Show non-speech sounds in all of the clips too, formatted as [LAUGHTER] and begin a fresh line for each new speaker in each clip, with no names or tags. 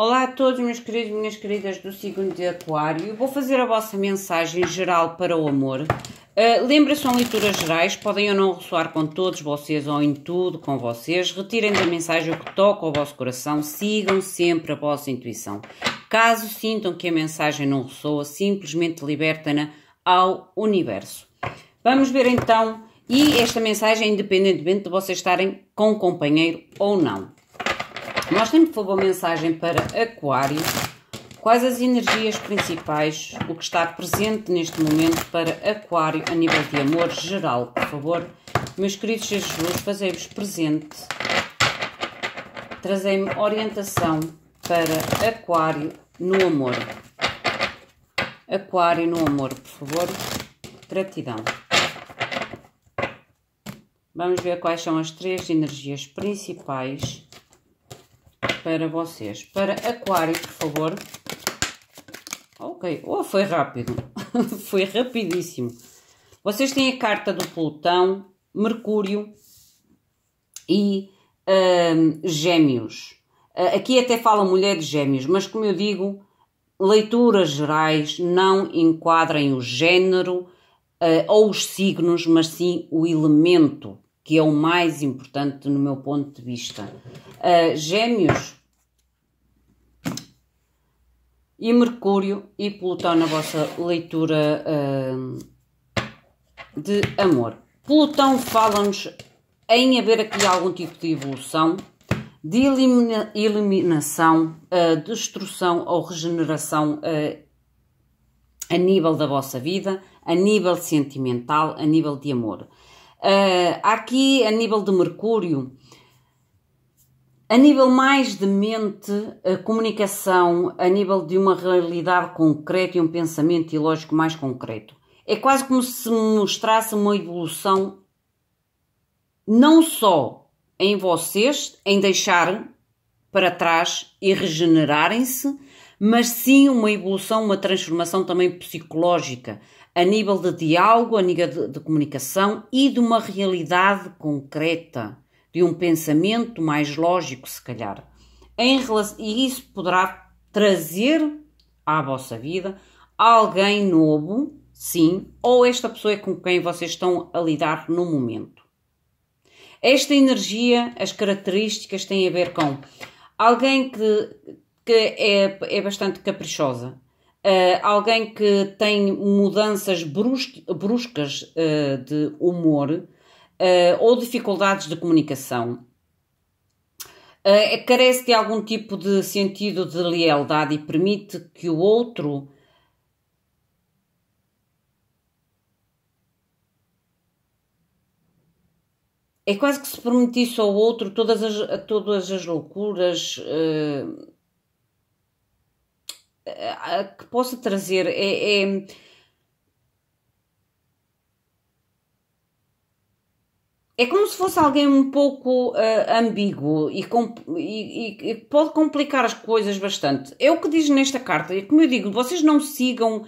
Olá a todos, meus queridos, minhas queridas do signo de Aquário. Vou fazer a vossa mensagem geral para o amor. Uh, ah, lembra são leituras gerais, podem ou não ressoar com todos vocês ou em tudo com vocês. Retirem da mensagem o que toca ao vosso coração, sigam sempre a vossa intuição. Caso sintam que a mensagem não ressoa, simplesmente liberta-na ao universo. Vamos ver então, e esta mensagem, independentemente de vocês estarem com um companheiro ou não. Mostrem, por favor, mensagem para Aquário. Quais as energias principais, o que está presente neste momento para Aquário a nível de amor geral? Por favor, meus queridos Jesus, fazei-vos presente. Trazei-me orientação para Aquário no amor. Aquário no amor, por favor. Gratidão. Vamos ver quais são as três energias principais para vocês. Para aquário, por favor. Ok, oh, foi rápido. [LAUGHS] foi rapidíssimo. Vocês têm a carta do Plutão, Mercúrio e hum, Gêmeos. Ah, aqui até fala mulher de Gêmeos, mas como eu digo, leituras gerais não enquadrem o género uh, ou os signos, mas sim o elemento, que é o mais importante no meu ponto de vista. Uh, gêmeos e Mercúrio e Plutão na vossa leitura uh, de amor. Plutão fala-nos em haver aqui algum tipo de evolução, de elimina eliminação, uh, eh, destrução ou regeneração uh, a nível da vossa vida, a nível sentimental, a nível de amor. Eh, aqui, a nível de Mercúrio, a nível mais de mente, a comunicação, a nível de uma realidade concreta e um pensamento ilógico mais concreto, é quase como se mostrasse uma evolução não só em vocês, em deixar para trás e regenerarem-se, mas sim uma evolução, uma transformação também psicológica, a nível de diálogo, a nível de, de comunicação e de uma realidade concreta de um pensamento mais lógico, se calhar. Relação, e isso poderá trazer à vossa vida alguém novo, sim, ou esta pessoa com quem vocês estão a lidar no momento. Esta energia, as características têm a ver com alguém que, que é, é bastante caprichosa, Uh, alguém que tem mudanças bruscas uh, de humor, uh, ou dificuldades de comunicação. Uh, carece de algum tipo de sentido de lealdade e permite que o outro é quase que se permitisse ao outro todas as, todas as loucuras uh, uh, que possa trazer. É, é, é como se fosse alguém um pouco uh, ambíguo e, e, e, pode complicar as coisas bastante. É o que diz nesta carta. E como eu digo, vocês não sigam uh,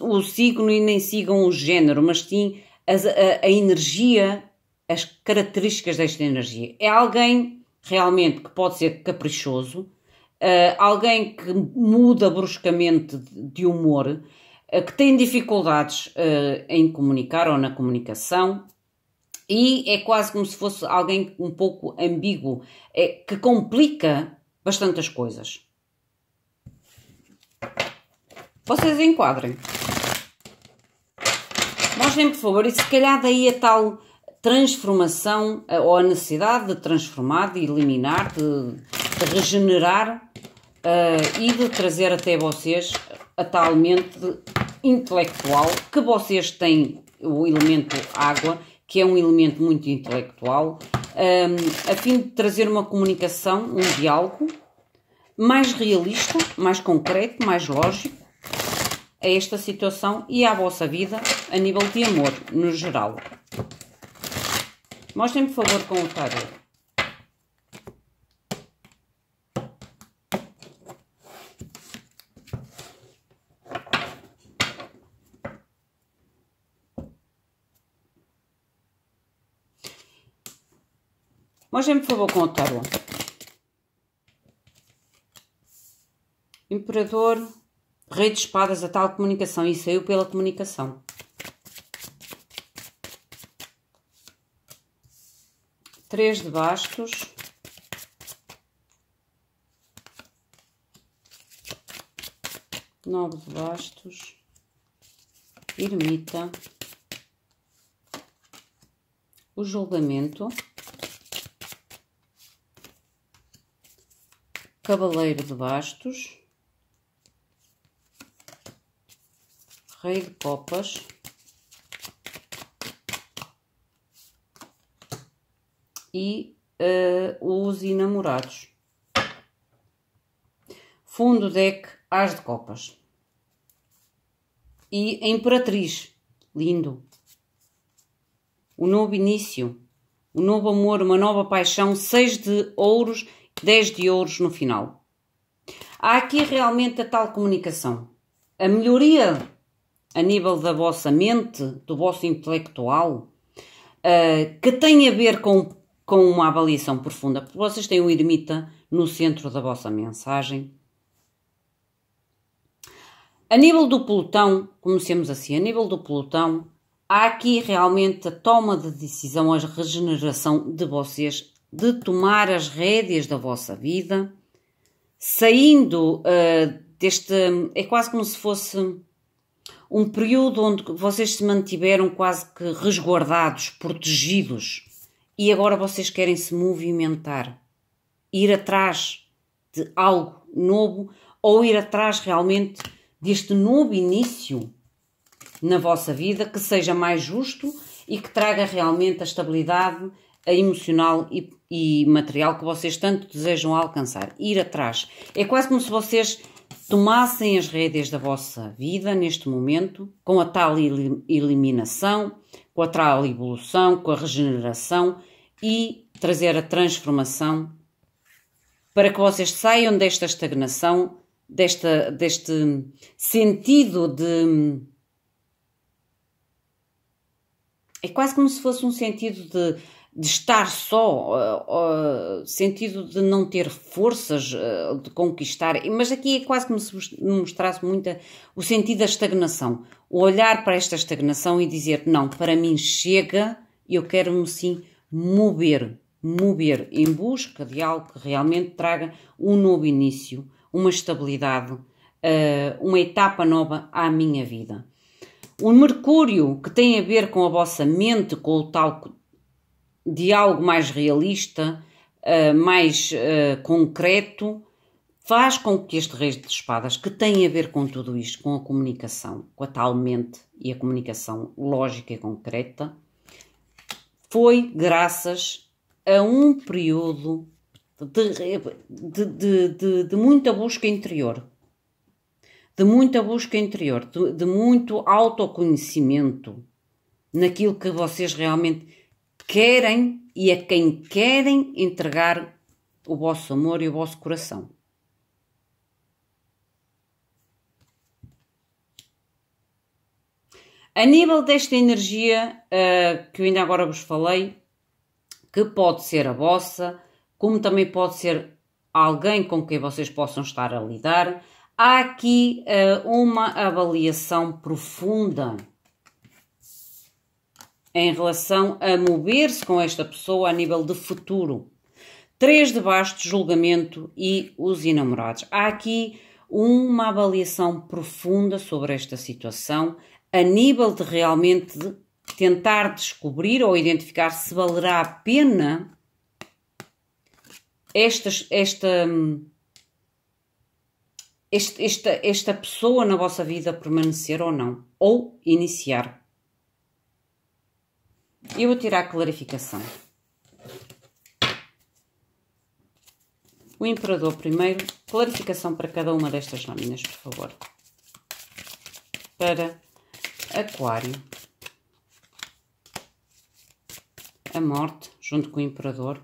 o, o, signo e nem sigam o género, mas sim as, a, a, energia, as características desta energia. É alguém realmente que pode ser caprichoso, uh, alguém que muda bruscamente de humor, que tem dificuldades em comunicar ou na comunicação e é quase como se fosse alguém um pouco ambíguo, é, que complica bastante as coisas. Vocês enquadrem. Mostrem, por favor, e se calhar daí a tal transformação eh, ou a necessidade de transformar, de eliminar, de, de regenerar uh, e de trazer até vocês a tal mente intelectual que vocês têm o elemento água que é um elemento muito intelectual, um, a fim de trazer uma comunicação, um diálogo mais realista, mais concreto, mais lógico a esta situação e à vossa vida a nível de amor no geral. Mostrem-me, por favor, com o tarot. me com o tarô. Imperador, Rei de Espadas, a tal comunicação. E saiu pela comunicação. Três de bastos. Nove de bastos. Ermita. O julgamento. Cavaleiro de Bastos, Rei de Copas, e uh, Os Enamorados. Fundo deck As de Copas. E Imperatriz. Lindo. Um novo início. Um novo amor, uma nova paixão. Seis de ouros 10 de ouros no final. Há aqui realmente a tal comunicação. A melhoria a nível da vossa mente, do vosso intelectual, uh, que tem a ver com, com uma avaliação profunda. Porque vocês têm um ermita no centro da vossa mensagem. A nível do pelotão, comecemos assim, a nível do pelotão, há aqui realmente a toma de decisão, a regeneração de vocês de tomar as rédeas da vossa vida, saindo uh, deste. É quase como se fosse um período onde vocês se mantiveram quase que resguardados, protegidos, e agora vocês querem se movimentar, ir atrás de algo novo ou ir atrás realmente deste novo início na vossa vida que seja mais justo e que traga realmente a estabilidade a emocional e e material que vocês tanto desejam alcançar. Ir atrás. É quase como se vocês tomassem as rédeas da vossa vida neste momento, com a tal eliminação, com a tal evolução, com a regeneração e trazer a transformação para que vocês saiam desta estagnação, desta, deste sentido de. É quase como se fosse um sentido de de estar só, uh, uh, sentido de não ter forças uh, de conquistar, mas aqui é quase como se mostrasse muita o sentido da estagnação, o olhar para esta estagnação e dizer não, para mim chega, eu quero-me sim mover, mover em busca de algo que realmente traga um novo início, uma estabilidade, uma etapa nova à minha vida. O Mercúrio, que tem a ver com a vossa mente, com o tal de algo mais realista, uh, mais uh, concreto, faz com que este rei de Espadas, que tem a ver com tudo isto, com a comunicação, com a tal mente e a comunicação lógica e concreta, foi graças a um período de, de, de, de muita busca interior, de muita busca interior, de, de muito autoconhecimento naquilo que vocês realmente querem e a quem querem entregar o vosso amor e o vosso coração. A nível desta energia uh, que eu ainda agora vos falei, que pode ser a vossa, como também pode ser alguém com quem vocês possam estar a lidar, há aqui uh, uma avaliação profunda em relação a mover-se com esta pessoa a nível de futuro. Três de bastos, julgamento e os enamorados. Há aqui uma avaliação profunda sobre esta situação, a nível de realmente tentar descobrir ou identificar se valerá a pena esta, hum, esta, esta, esta pessoa na vossa vida permanecer ou não, ou iniciar eu vou tirar a clarificação. O imperador primeiro, clarificação para cada uma destas lâminas, por favor. Para aquário. A morte, junto com o imperador.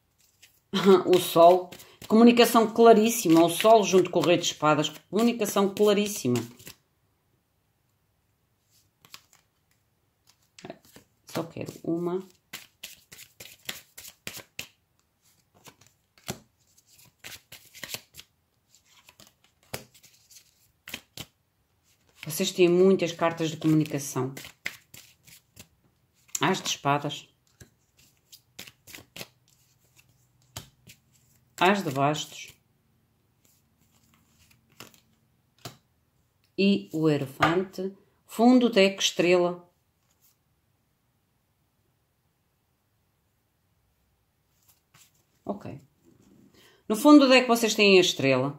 [LAUGHS] o sol, comunicação claríssima. O sol junto com o rei de espadas, comunicação claríssima. Só quero uma. Vocês têm muitas cartas de comunicação. As de espadas. As de bastos. E o elefante. Fundo deck estrela. No fundo do deck é vocês têm a estrela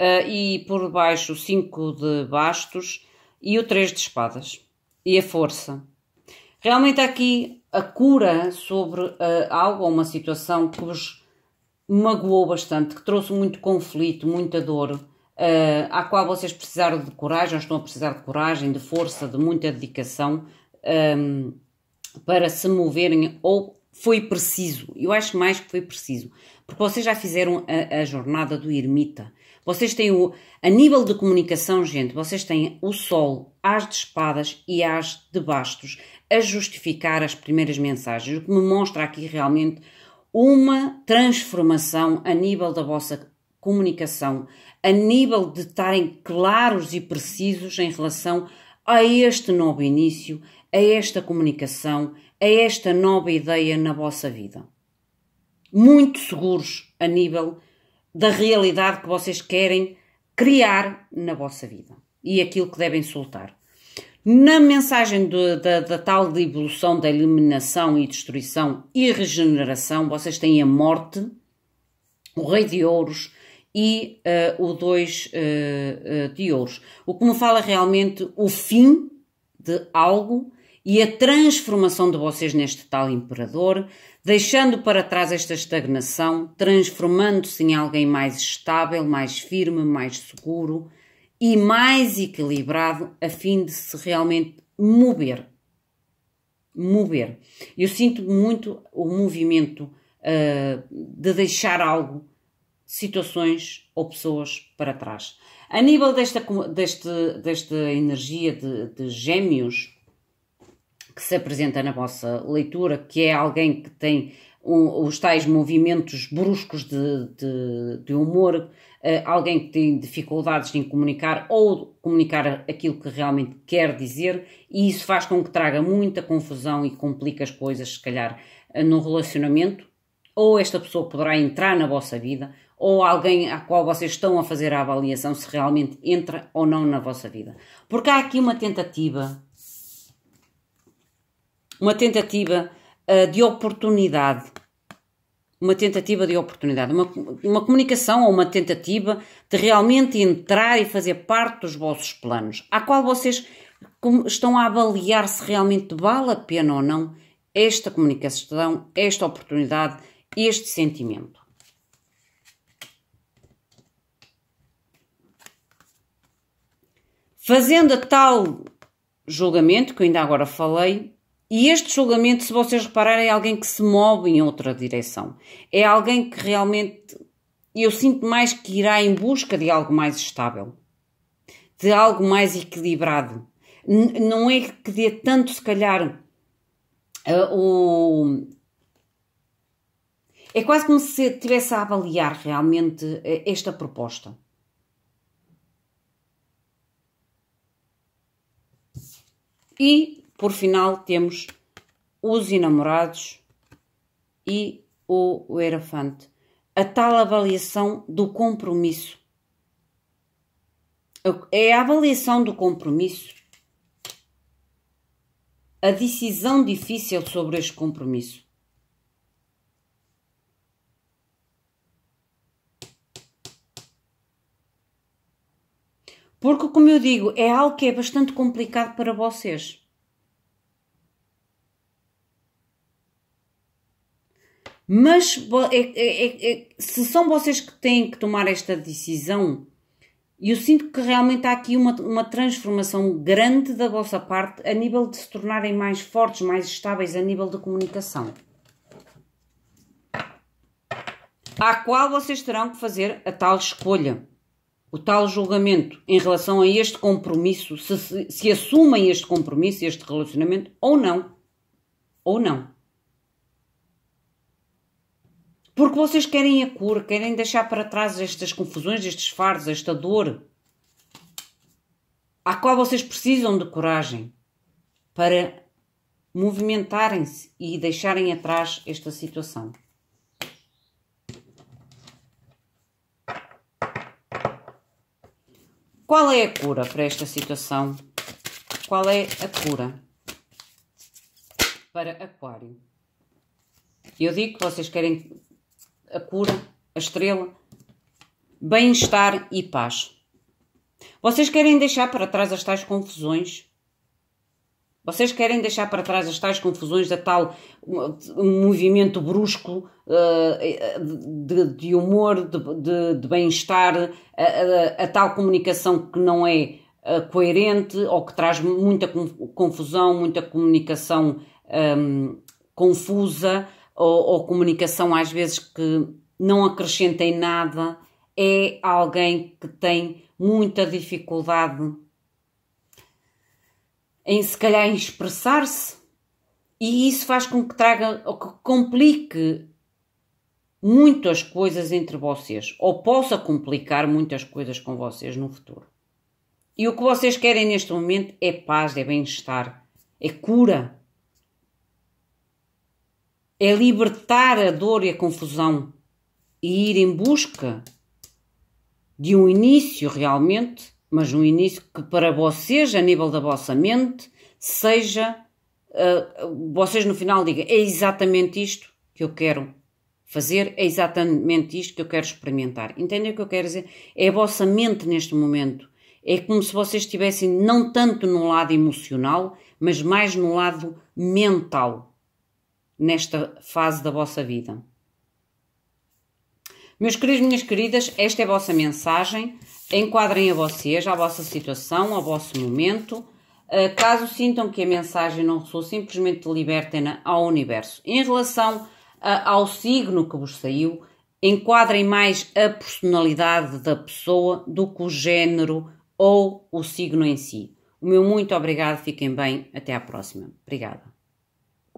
uh, e por baixo o 5 de bastos e o 3 de espadas e a força. Realmente aqui a cura sobre uh, algo ou uma situação que vos magoou bastante, que trouxe muito conflito, muita dor, uh, à qual vocês precisaram de coragem, ou estão a precisar de coragem, de força, de muita dedicação um, para se moverem ou foi preciso, eu acho mais que foi preciso, porque vocês já fizeram a, a jornada do ermita. Vocês têm o. A nível de comunicação, gente, vocês têm o sol, as de espadas e as de bastos a justificar as primeiras mensagens, o que me mostra aqui realmente uma transformação a nível da vossa comunicação, a nível de estarem claros e precisos em relação a este novo início, a esta comunicação, a esta nova ideia na vossa vida. Muito seguros a nível da realidade que vocês querem criar na vossa vida e aquilo que devem soltar. Na mensagem de, de, da tal de evolução da eliminação e destruição e regeneração, vocês têm a morte, o rei de ouros e uh, o dois uh, uh, de ouros. O que me fala realmente o fim de algo e a transformação de vocês neste tal imperador, deixando para trás esta estagnação, transformando-se em alguém mais estável, mais firme, mais seguro e mais equilibrado, a fim de se realmente mover. Mover. Eu sinto muito o movimento uh, de deixar algo, situações ou pessoas para trás. A nível desta, desta desta energia de, de gêmeos, que se apresenta na vossa leitura, que é alguém que tem um, os tais movimentos bruscos de, de, de humor, uh, alguém que tem dificuldades em comunicar ou comunicar aquilo que realmente quer dizer, e isso faz com que traga muita confusão e complica as coisas, se calhar, eh, no relacionamento. Ou esta pessoa poderá entrar na vossa vida, ou alguém a qual vocês estão a fazer a avaliação se realmente entra ou não na vossa vida. Porque há aqui uma tentativa uma tentativa uh, de oportunidade. Uma tentativa de oportunidade, uma, uma comunicação ou uma tentativa de realmente entrar e fazer parte dos vossos planos, à qual vocês estão a avaliar se realmente vale a pena ou não esta comunicação, esta oportunidade, este sentimento. Fazendo a tal julgamento que eu ainda agora falei, e este julgamento, se vocês repararem, é alguém que se move em outra direção. É alguém que realmente eu sinto mais que irá em busca de algo mais estável, de algo mais equilibrado. N não é que dê tanto, se calhar, uh, o. É quase como se estivesse a avaliar realmente eh, esta proposta. E por final, temos os enamorados e o, o erafante. A tal avaliação do compromisso. É a avaliação do compromisso. A decisão difícil sobre este compromisso. Porque, como eu digo, é algo que é bastante complicado para vocês. Mas é é, é, é, se são vocês que têm que tomar esta decisão, eu sinto que realmente há aqui uma, uma transformação grande da vossa parte a nível de se tornarem mais fortes, mais estáveis a nível da comunicação. À qual vocês terão que fazer a tal escolha, o tal julgamento em relação a este compromisso, se, se, se assumem este compromisso, este relacionamento ou não. Ou não. Porque vocês querem a cura, querem deixar para trás estas confusões, estes fardos, esta dor, à qual vocês precisam de coragem para movimentarem-se e deixarem atrás esta situação. Qual é a cura para esta situação? Qual é a cura para Aquário? Eu digo que vocês querem a cura, a estrela, bem-estar e paz. Vocês querem deixar para trás as tais confusões? Vocês querem deixar para trás as tais confusões da tal um movimento brusco uh, de, de, humor, de, de, de bem-estar, a, a, tal comunicação que não é uh, coerente ou que traz muita confusão, muita comunicação um, ehm, confusa, ou, ou comunicação às vezes que não acrescenta em nada, é alguém que tem muita dificuldade em se calhar em expressar-se e isso faz com que traga ou que complique as coisas entre vocês ou possa complicar muitas coisas com vocês no futuro. E o que vocês querem neste momento é paz, é bem-estar, é cura é libertar a dor e a confusão e ir em busca de um início realmente, mas um início que para vocês, a nível da vossa mente, seja. Uh, vocês no final digam: é exatamente isto que eu quero fazer, é exatamente isto que eu quero experimentar. Entendem o que eu quero dizer? É a vossa mente neste momento. É como se vocês estivessem não tanto no lado emocional, mas mais no lado mental nesta fase da vossa vida. Meus queridos, minhas queridas, esta é a vossa mensagem. Enquadrem a vocês, à vossa situação, ao vosso momento. Ah, caso sintam que a mensagem não ressoa, simplesmente libertem-na ao universo. Em relação ah, ao signo que vos saiu, enquadrem mais a personalidade da pessoa do que o género ou o signo em si. O meu muito obrigado, fiquem bem, até à próxima. Obrigada.